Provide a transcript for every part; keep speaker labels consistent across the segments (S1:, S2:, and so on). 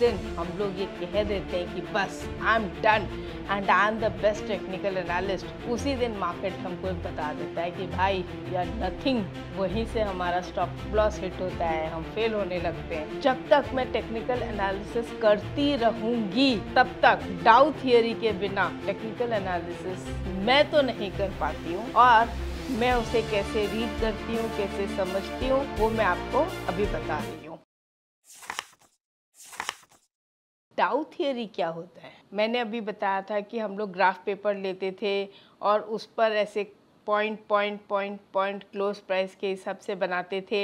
S1: दिन हम लोग ये कह देते हैं कि बस I am done and I am the best technical analyst उसी दिन मार्केट हमको बता देता है कि भाई यार नथिंग वहीं से हमारा स्टॉक लॉस हिट होता है हम फेल होने लगते हैं जब तक मैं टेक्निकल एनालिसिस करती रहूंगी तब तक डाउ थियोरी के बिना टेक्निकल एनालिसिस मैं तो नहीं कर पाती हूँ और मैं उसे कैसे रीड करती हूँ कैसे समझती हूँ वो मैं आपको अभी बता रही हूँ टाउ थियोरी क्या होता है मैंने अभी बताया था कि हम लोग ग्राफ पेपर लेते थे और उस पर ऐसे point point point point close price के हिसाब से बनाते थे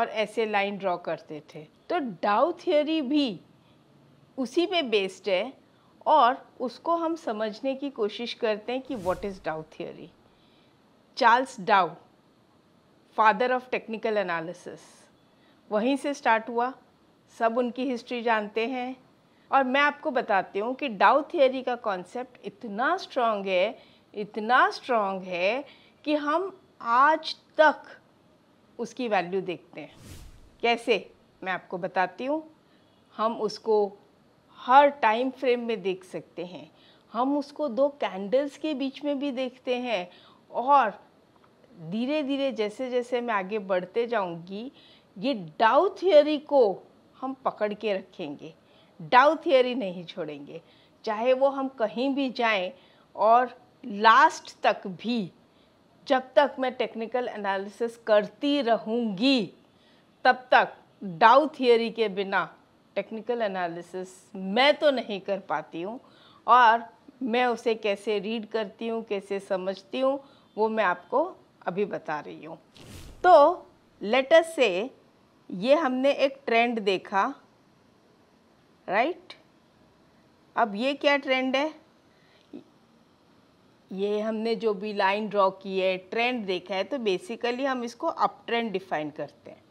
S1: और ऐसे लाइन ड्रॉ करते थे तो डाउ थियोरी भी उसी पे बेस्ड है और उसको हम समझने की कोशिश करते हैं कि what is Dow theory Charles Dow father of technical analysis वहीं से स्टार्ट हुआ सब उनकी हिस्ट्री जानते हैं और मैं आपको बताती हूँ कि डाउ थियरी का कॉन्सेप्ट इतना स्ट्रांग है इतना स्ट्रांग है कि हम आज तक उसकी वैल्यू देखते हैं कैसे मैं आपको बताती हूँ हम उसको हर टाइम फ्रेम में देख सकते हैं हम उसको दो कैंडल्स के बीच में भी देखते हैं और धीरे धीरे जैसे जैसे मैं आगे बढ़ते जाऊंगी ये डाउ थियोरी को हम पकड़ के रखेंगे डाउ थियरी नहीं छोड़ेंगे चाहे वो हम कहीं भी जाएं और लास्ट तक भी जब तक मैं टेक्निकल एनालिसिस करती रहूँगी तब तक डाउ थियरी के बिना टेक्निकल एनालिसिस मैं तो नहीं कर पाती हूँ और मैं उसे कैसे रीड करती हूँ कैसे समझती हूँ वो मैं आपको अभी बता रही हूँ तो लेटर से ये हमने एक ट्रेंड देखा राइट अब ये क्या ट्रेंड है ये हमने जो भी लाइन ड्रॉ की है ट्रेंड देखा है तो बेसिकली हम इसको अप ट्रेंड डिफाइन करते हैं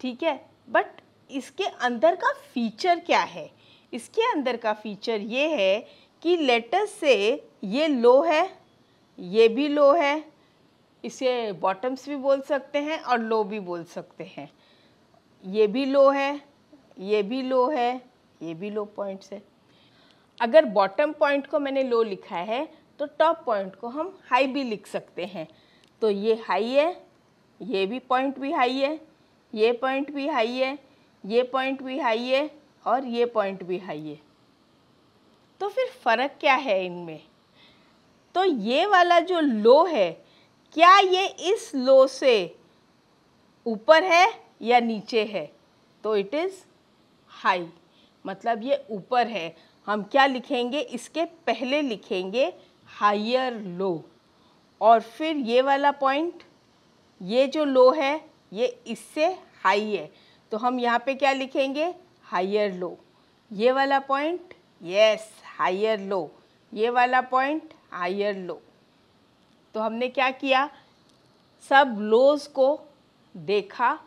S1: ठीक है बट इसके अंदर का फीचर क्या है इसके अंदर का फीचर ये है कि लेटर से ये लो है ये भी लो है इसे बॉटम्स भी बोल सकते हैं और लो भी बोल सकते हैं ये भी लो है ये भी लो है ये भी लो पॉइंट्स है अगर बॉटम पॉइंट को मैंने लो लिखा है तो टॉप पॉइंट को हम हाई भी लिख सकते हैं तो ये हाई है ये भी पॉइंट भी हाई है ये पॉइंट भी हाई है ये पॉइंट भी हाई है और ये पॉइंट भी हाई है तो फिर फ़र्क क्या है इनमें तो ये वाला जो लो है क्या ये इस लो से ऊपर है या नीचे है तो इट इज़ हाई मतलब ये ऊपर है हम क्या लिखेंगे इसके पहले लिखेंगे हायर लो और फिर ये वाला पॉइंट ये जो लो है ये इससे हाई है तो हम यहाँ पे क्या लिखेंगे हायर लो ये वाला पॉइंट यस हायर लो ये वाला पॉइंट हायर लो तो हमने क्या किया सब लोज को देखा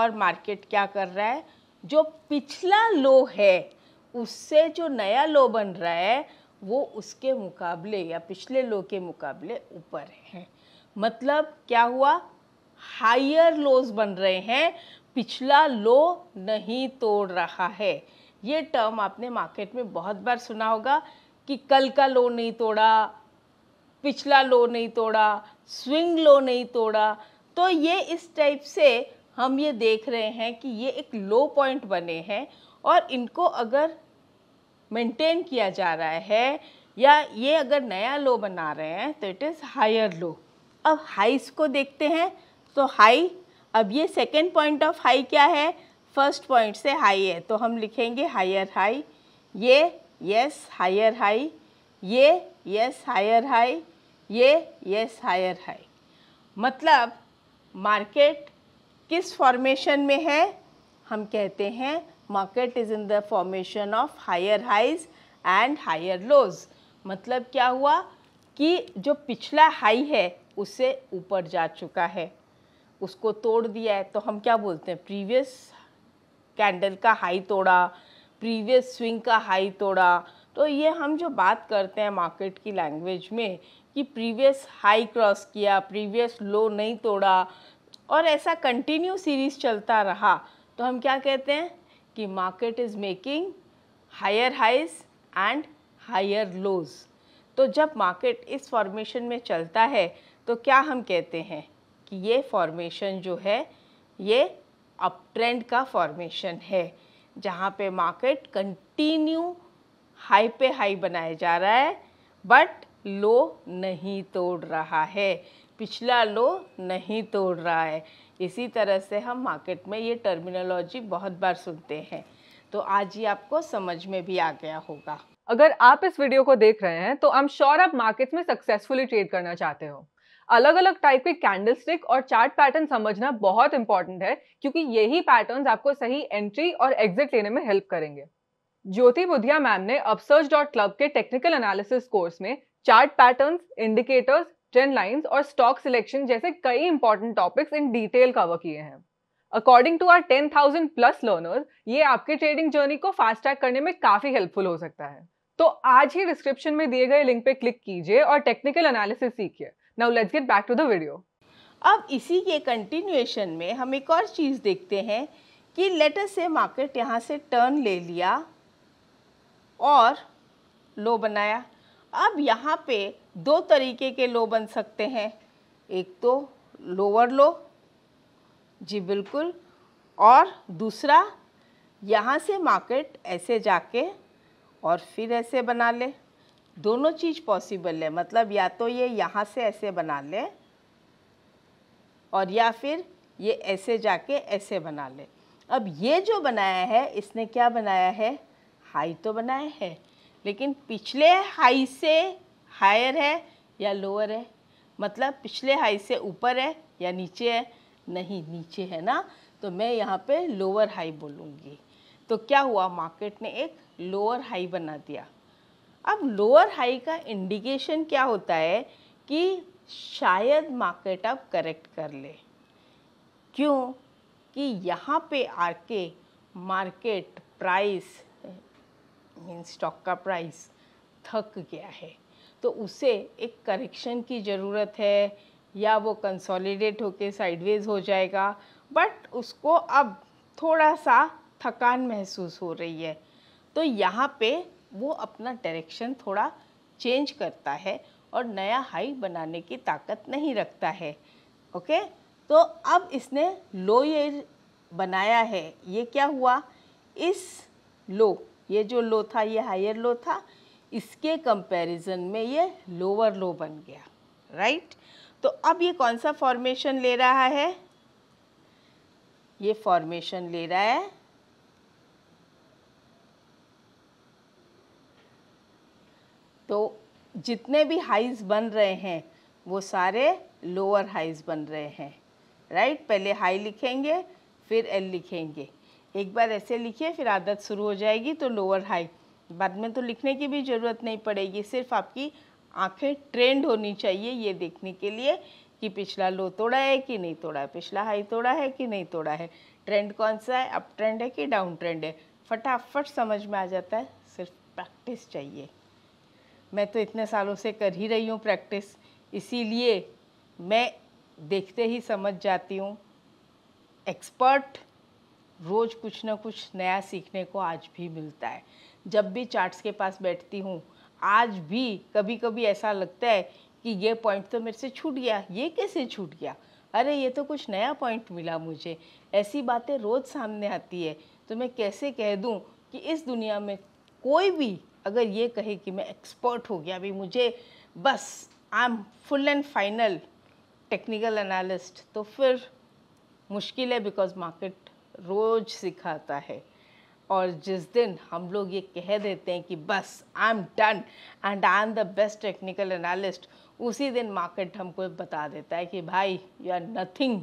S1: और मार्केट क्या कर रहा है जो पिछला लो है उससे जो नया लो बन रहा है वो उसके मुकाबले या पिछले लो के मुकाबले ऊपर है मतलब क्या हुआ हायर लोज बन रहे हैं पिछला लो नहीं तोड़ रहा है ये टर्म आपने मार्केट में बहुत बार सुना होगा कि कल का लो नहीं तोड़ा पिछला लो नहीं तोड़ा स्विंग लो नहीं तोड़ा तो ये इस टाइप से हम ये देख रहे हैं कि ये एक लो पॉइंट बने हैं और इनको अगर मेंटेन किया जा रहा है या ये अगर नया लो बना रहे हैं तो इट इज़ हायर लो अब हाइस को देखते हैं तो हाई अब ये सेकेंड पॉइंट ऑफ हाई क्या है फर्स्ट पॉइंट से हाई है तो हम लिखेंगे हायर हाई ये यस हायर हाई ये यस हायर हाई ये यस हायर हाई मतलब मार्केट किस फॉर्मेशन में है हम कहते हैं market is in the formation of higher highs and higher lows मतलब क्या हुआ कि जो पिछला हाई है उससे ऊपर जा चुका है उसको तोड़ दिया है तो हम क्या बोलते हैं प्रीवियस कैंडल का हाई तोड़ा प्रीवियस स्विंग का हाई तोड़ा तो ये हम जो बात करते हैं मार्केट की लैंग्वेज में कि प्रीवियस हाई क्रॉस किया प्रीवियस लो नहीं तोड़ा और ऐसा कंटिन्यू सीरीज़ चलता रहा तो हम क्या कहते हैं कि market is making higher highs and higher lows तो जब मार्केट इस फॉर्मेशन में चलता है तो क्या हम कहते हैं कि ये फॉर्मेशन जो है ये अप ट्रेंड का फॉर्मेशन है जहाँ पे मार्केट कंटिन्यू हाई पे हाई बनाया जा रहा है बट लो नहीं तोड़ रहा है पिछला लो नहीं तोड़ रहा है इसी तरह से हम मार्केट में ये टर्मिनोलॉजी बहुत बार सुनते हैं तो आज ही आपको समझ में भी आ गया होगा अगर आप इस वीडियो को देख रहे हैं तो आई एम श्योर आप मार्केट में सक्सेसफुली ट्रेड करना चाहते हो अलग अलग टाइप के कैंडलस्टिक और चार्ट पैटर्न समझना बहुत इंपॉर्टेंट है क्योंकि यही पैटर्न्स आपको सही एंट्री और एग्जिट लेने में हेल्प करेंगे ज्योति बुधिया मैम ने अपसर्च डॉट क्लब के टेक्निकल एनालिसिस कोर्स में chart patterns indicators trend lines और स्टॉक सिलेक्शन जैसे कई important topics in detail cover किए हैं according to our ten thousand plus learners ये आपके ट्रेडिंग जर्नी को फास्ट ट्रैक करने में काफी हेल्पफुल हो सकता है तो आज ही डिस्क्रिप्शन में दिए गए लिंक पे क्लिक कीजिए और टेक्निकल एनालिसिस सीखिए now let's get back to the video अब इसी के कंटिन्यूएशन में हम एक और चीज़ देखते हैं कि लेटर से मार्केट यहाँ से टर्न ले लिया और लो बनाया अब यहाँ पे दो तरीके के लो बन सकते हैं एक तो लोअर लो जी बिल्कुल और दूसरा यहाँ से मार्केट ऐसे जाके और फिर ऐसे बना ले दोनों चीज़ पॉसिबल है मतलब या तो ये यहाँ से ऐसे बना ले और या फिर ये ऐसे जाके ऐसे बना ले अब ये जो बनाया है इसने क्या बनाया है हाई तो बनाया है लेकिन पिछले हाई से हायर है या लोअर है मतलब पिछले हाई से ऊपर है या नीचे है नहीं नीचे है ना तो मैं यहाँ पे लोअर हाई बोलूँगी तो क्या हुआ मार्केट ने एक लोअर हाई बना दिया अब लोअर हाई का इंडिकेशन क्या होता है कि शायद मार्केट अब करेक्ट कर ले क्यों कि यहाँ पे आके मार्केट प्राइस मीन स्टॉक का प्राइस थक गया है तो उसे एक करेक्शन की ज़रूरत है या वो कंसोलिडेट होके साइडवेज हो जाएगा बट उसको अब थोड़ा सा थकान महसूस हो रही है तो यहाँ पे वो अपना डायरेक्शन थोड़ा चेंज करता है और नया हाई बनाने की ताकत नहीं रखता है ओके तो अब इसने लो ये बनाया है ये क्या हुआ इस लो ये जो लो था ये हायर लो था इसके कंपैरिजन में ये लोअर लो बन गया राइट right? तो अब ये कौन सा फॉर्मेशन ले रहा है ये फॉर्मेशन ले रहा है तो जितने भी हाइज बन रहे हैं वो सारे लोअर हाइज बन रहे हैं राइट right? पहले हाई लिखेंगे फिर एल लिखेंगे एक बार ऐसे लिखिए फिर आदत शुरू हो जाएगी तो लोअर हाई बाद में तो लिखने की भी ज़रूरत नहीं पड़ेगी सिर्फ आपकी आंखें ट्रेंड होनी चाहिए ये देखने के लिए कि पिछला लो तोड़ा है कि नहीं तोड़ा है पिछला हाई तोड़ा है कि नहीं तोड़ा है ट्रेंड कौन सा है अप ट्रेंड है कि डाउन ट्रेंड है फटाफट समझ में आ जाता है सिर्फ प्रैक्टिस चाहिए मैं तो इतने सालों से कर ही रही हूँ प्रैक्टिस इसीलिए मैं देखते ही समझ जाती हूँ एक्सपर्ट रोज़ कुछ ना कुछ नया सीखने को आज भी मिलता है जब भी चार्ट्स के पास बैठती हूँ आज भी कभी कभी ऐसा लगता है कि ये पॉइंट तो मेरे से छूट गया ये कैसे छूट गया अरे ये तो कुछ नया पॉइंट मिला मुझे ऐसी बातें रोज़ सामने आती है तो मैं कैसे कह दूँ कि इस दुनिया में कोई भी अगर ये कहे कि मैं एक्सपर्ट हो गया अभी मुझे बस I am full and final technical analyst तो फिर मुश्किल है बिकॉज मार्केट रोज़ सिखाता है और जिस दिन हम लोग ये कह देते हैं कि बस I am done and I am the best technical analyst उसी दिन मार्केट हमको बता देता है कि भाई यू आर नथिंग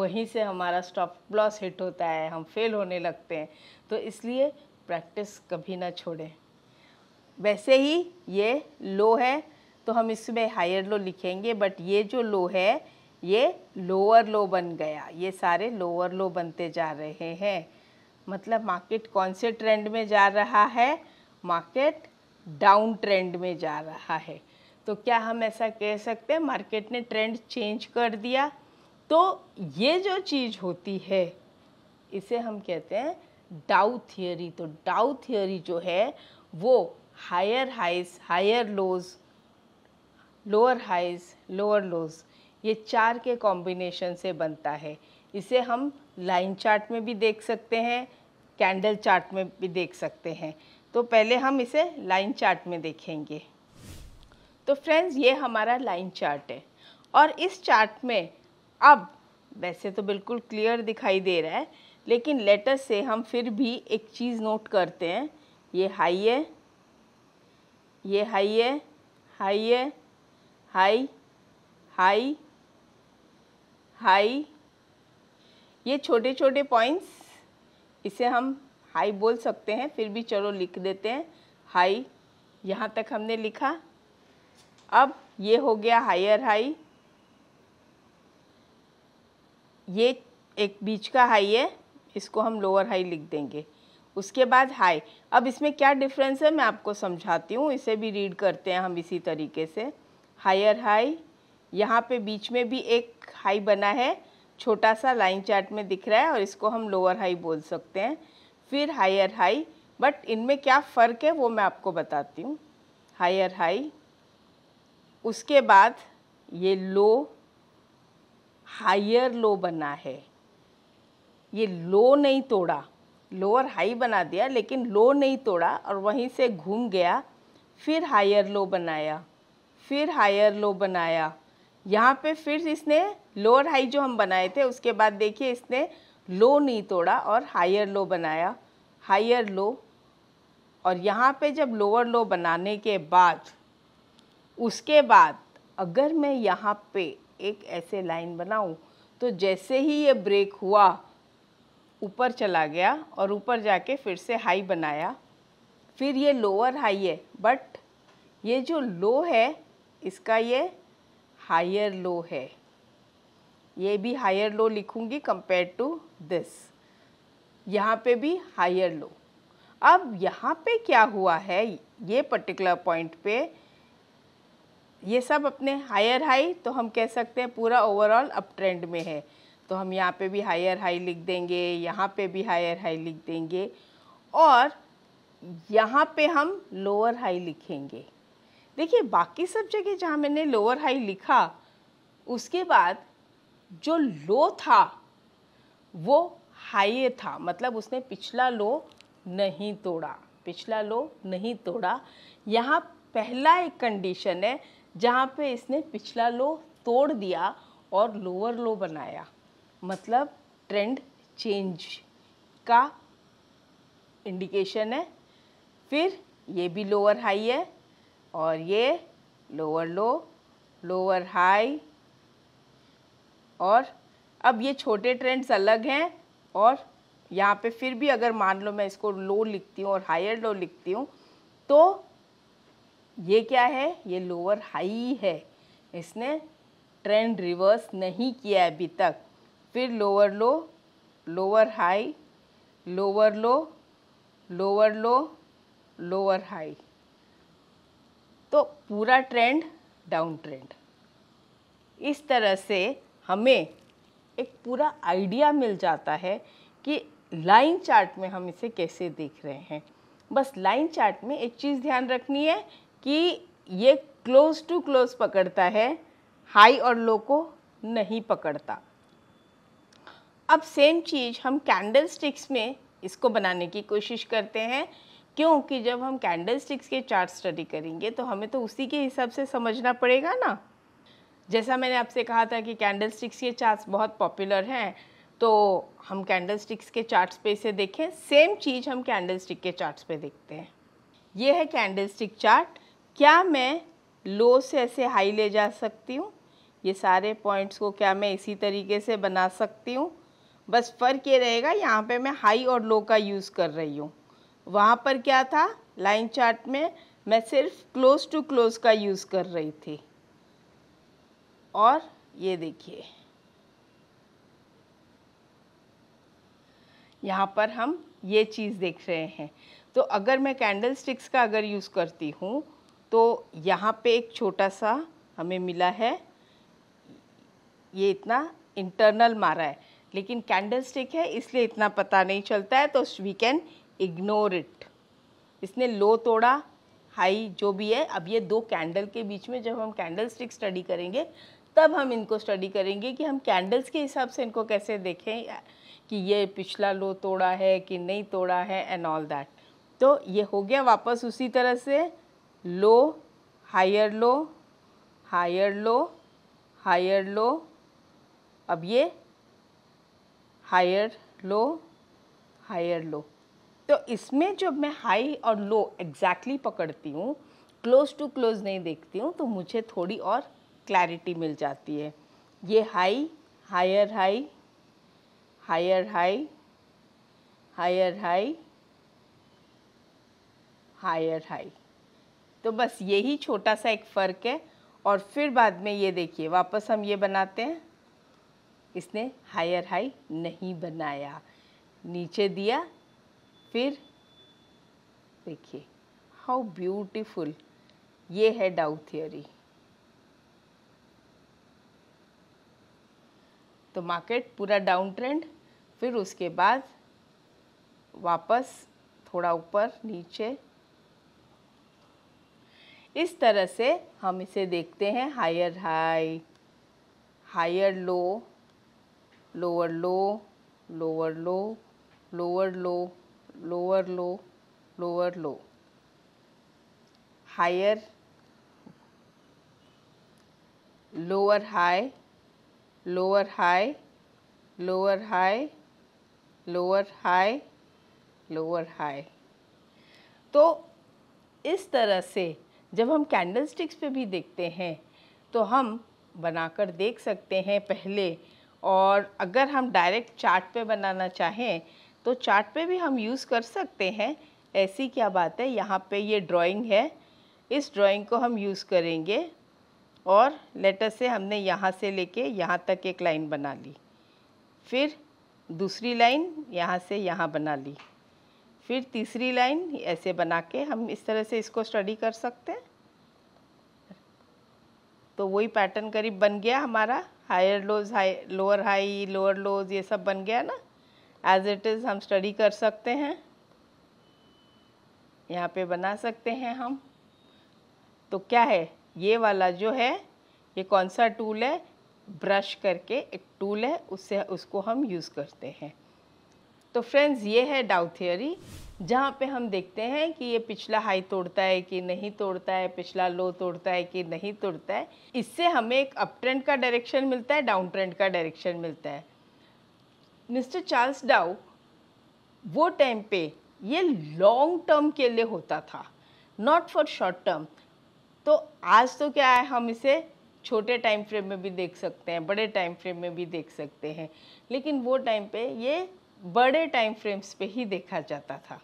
S1: वहीं से हमारा स्टॉप लॉस हिट होता है हम फेल होने लगते हैं तो इसलिए प्रैक्टिस कभी ना छोड़ें वैसे ही ये लो है तो हम इसमें हायर लो लिखेंगे बट ये जो लो है ये लोअर लो बन गया ये सारे लोअर लो बनते जा रहे हैं मतलब मार्केट कौन से ट्रेंड में जा रहा है मार्केट डाउन ट्रेंड में जा रहा है तो क्या हम ऐसा कह सकते हैं मार्केट ने ट्रेंड चेंज कर दिया तो ये जो चीज़ होती है इसे हम कहते हैं डाउ थियोरी तो डाउ थियोरी जो है वो higher highs higher lows lower highs lower lows ये चार के कॉम्बिनेशन से बनता है इसे हम लाइन चार्ट में भी देख सकते हैं कैंडल चार्ट में भी देख सकते हैं तो पहले हम इसे लाइन चार्ट में देखेंगे तो फ्रेंड्स ये हमारा लाइन चार्ट है और इस चार्ट में अब वैसे तो बिल्कुल क्लियर दिखाई दे रहा है लेकिन लेटर से हम फिर भी एक चीज़ नोट करते हैं ये हाई है ये हाई है हाई है हाई हाई हाई ये छोटे छोटे पॉइंट्स इसे हम हाई बोल सकते हैं फिर भी चलो लिख देते हैं हाई यहाँ तक हमने लिखा अब ये हो गया हायर हाई ये एक बीच का हाई है इसको हम लोअर हाई लिख देंगे उसके बाद हाई अब इसमें क्या डिफरेंस है मैं आपको समझाती हूँ इसे भी रीड करते हैं हम इसी तरीके से हायर हाई यहाँ पे बीच में भी एक हाई बना है छोटा सा लाइन चार्ट में दिख रहा है और इसको हम लोअर हाई बोल सकते हैं फिर हायर हाई बट इनमें क्या फ़र्क है वो मैं आपको बताती हूँ हायर हाई उसके बाद ये लो हायर लो बना है ये लो नहीं तोड़ा लोअर हाई बना दिया लेकिन लो नहीं तोड़ा और वहीं से घूम गया फिर हायर लो बनाया फिर हायर लो बनाया यहाँ पे फिर इसने लोअर हाई जो हम बनाए थे उसके बाद देखिए इसने लो नहीं तोड़ा और हायर लो बनाया हायर लो और यहाँ पे जब लोअर लो बनाने के बाद उसके बाद अगर मैं यहाँ पे एक ऐसे लाइन बनाऊँ तो जैसे ही ये ब्रेक हुआ ऊपर चला गया और ऊपर जाके फिर से हाई बनाया फिर ये लोअर हाई है बट ये जो लो है इसका ये हायर लो है ये भी हायर लो लिखूँगी कंपेयर टू दिस यहाँ पे भी हायर लो अब यहाँ पे क्या हुआ है ये पर्टिकुलर पॉइंट पे ये सब अपने हायर हाई तो हम कह सकते हैं पूरा ओवरऑल अप ट्रेंड में है तो हम यहाँ पे भी हायर हाई लिख देंगे यहाँ पे भी हायर हाई लिख देंगे और यहाँ पे हम लोअर हाई लिखेंगे देखिए बाकी सब जगह जहाँ मैंने लोअर हाई लिखा उसके बाद जो लो था वो हाई था मतलब उसने पिछला लो नहीं तोड़ा पिछला लो नहीं तोड़ा यहाँ पहला एक कंडीशन है जहाँ पे इसने पिछला लो तोड़ दिया और लोअर लो बनाया मतलब ट्रेंड चेंज का इंडिकेशन है फिर ये भी लोअर हाई है और ये लोअर लो लोअर हाई और अब ये छोटे ट्रेंड्स अलग हैं और यहाँ पे फिर भी अगर मान लो मैं इसको लो लिखती हूँ और हायर लो लिखती हूँ तो ये क्या है ये लोअर हाई है इसने ट्रेंड रिवर्स नहीं किया है अभी तक फिर lower low lower high lower low lower low lower high तो पूरा ट्रेंड डाउन ट्रेंड इस तरह से हमें एक पूरा आइडिया मिल जाता है कि लाइन चार्ट में हम इसे कैसे देख रहे हैं बस लाइन चार्ट में एक चीज़ ध्यान रखनी है कि ये क्लोज टू क्लोज पकड़ता है हाई और लो को नहीं पकड़ता अब सेम चीज़ हम कैंडल स्टिक्स में इसको बनाने की कोशिश करते हैं क्योंकि जब हम कैंडल स्टिक्स के चार्ट स्टडी करेंगे तो हमें तो उसी के हिसाब से समझना पड़ेगा ना जैसा मैंने आपसे कहा था कि कैंडल स्टिक्स के चार्ट्स बहुत पॉपुलर हैं तो हम कैंडल स्टिक्स के चार्ट्स पे इसे देखें सेम चीज़ हम कैंडल स्टिक के चार्ट्स पे देखते हैं ये है कैंडल स्टिक चार्ट क्या मैं लो से ऐसे हाई ले जा सकती हूँ ये सारे पॉइंट्स को क्या मैं इसी तरीके से बना सकती हूँ बस फ़र्क ये रहेगा यहाँ पे मैं हाई और लो का यूज़ कर रही हूँ वहाँ पर क्या था लाइन चार्ट में मैं सिर्फ क्लोज टू क्लोज का यूज़ कर रही थी और ये देखिए यहाँ पर हम ये चीज़ देख रहे हैं तो अगर मैं कैंडल स्टिक्स का अगर यूज़ करती हूँ तो यहाँ पे एक छोटा सा हमें मिला है ये इतना इंटरनल मारा है लेकिन कैंडल स्टिक है इसलिए इतना पता नहीं चलता है तो वी कैन इग्नोर इट इसने लो तोड़ा हाई जो भी है अब ये दो कैंडल के बीच में जब हम कैंडल स्टिक स्टडी करेंगे तब हम इनको स्टडी करेंगे कि हम कैंडल्स के हिसाब से इनको कैसे देखें कि ये पिछला लो तोड़ा है कि नहीं तोड़ा है एंड ऑल दैट तो ये हो गया वापस उसी तरह से low higher low higher low higher low अब ये हायर लो हायर लो तो इसमें जब मैं हाई और लो एग्जैक्टली exactly पकड़ती हूँ क्लोज टू क्लोज नहीं देखती हूँ तो मुझे थोड़ी और क्लैरिटी मिल जाती है ये high higher high higher high higher high higher high तो बस यही छोटा सा एक फ़र्क है और फिर बाद में ये देखिए वापस हम ये बनाते हैं इसने हायर हाई नहीं बनाया नीचे दिया फिर देखिए हाउ ब्यूटीफुल ये है डाउ थियोरी तो मार्केट पूरा डाउन ट्रेंड फिर उसके बाद वापस थोड़ा ऊपर नीचे इस तरह से हम इसे देखते हैं higher high higher low lower low lower low lower low lower low lower low higher lower high lower high lower high lower high lower high तो इस तरह से जब हम कैंडल स्टिक्स पे भी देखते हैं तो हम बनाकर देख सकते हैं पहले और अगर हम डायरेक्ट चार्ट पे बनाना चाहें तो चार्ट पे भी हम यूज़ कर सकते हैं ऐसी क्या बात है यहाँ पे ये ड्राइंग है इस ड्राइंग को हम यूज़ करेंगे और लेटर से हमने यहाँ से लेके यहाँ तक एक लाइन बना ली फिर दूसरी लाइन यहाँ से यहाँ बना ली फिर तीसरी लाइन ऐसे बना के हम इस तरह से इसको स्टडी कर सकते हैं तो वही पैटर्न करीब बन गया हमारा higher lows high lower high lower lows ये सब बन गया ना एज इट इज़ हम स्टडी कर सकते हैं यहाँ पे बना सकते हैं हम तो क्या है ये वाला जो है ये कौन सा टूल है ब्रश करके एक टूल है उससे उसको हम यूज़ करते हैं तो फ्रेंड्स ये है डाउ थियोरी जहाँ पे हम देखते हैं कि ये पिछला हाई तोड़ता है कि नहीं तोड़ता है पिछला लो तोड़ता है कि नहीं तोड़ता है इससे हमें एक अप ट्रेंड का डायरेक्शन मिलता है डाउन ट्रेंड का डायरेक्शन मिलता है मिस्टर चार्ल्स डाउ वो टाइम पे ये लॉन्ग टर्म के लिए होता था नॉट फॉर शॉर्ट टर्म तो आज तो क्या है हम इसे छोटे टाइम फ्रेम में भी देख सकते हैं बड़े टाइम फ्रेम में भी देख सकते हैं लेकिन वो टाइम पे ये बड़े टाइम फ्रेम्स पे ही देखा जाता था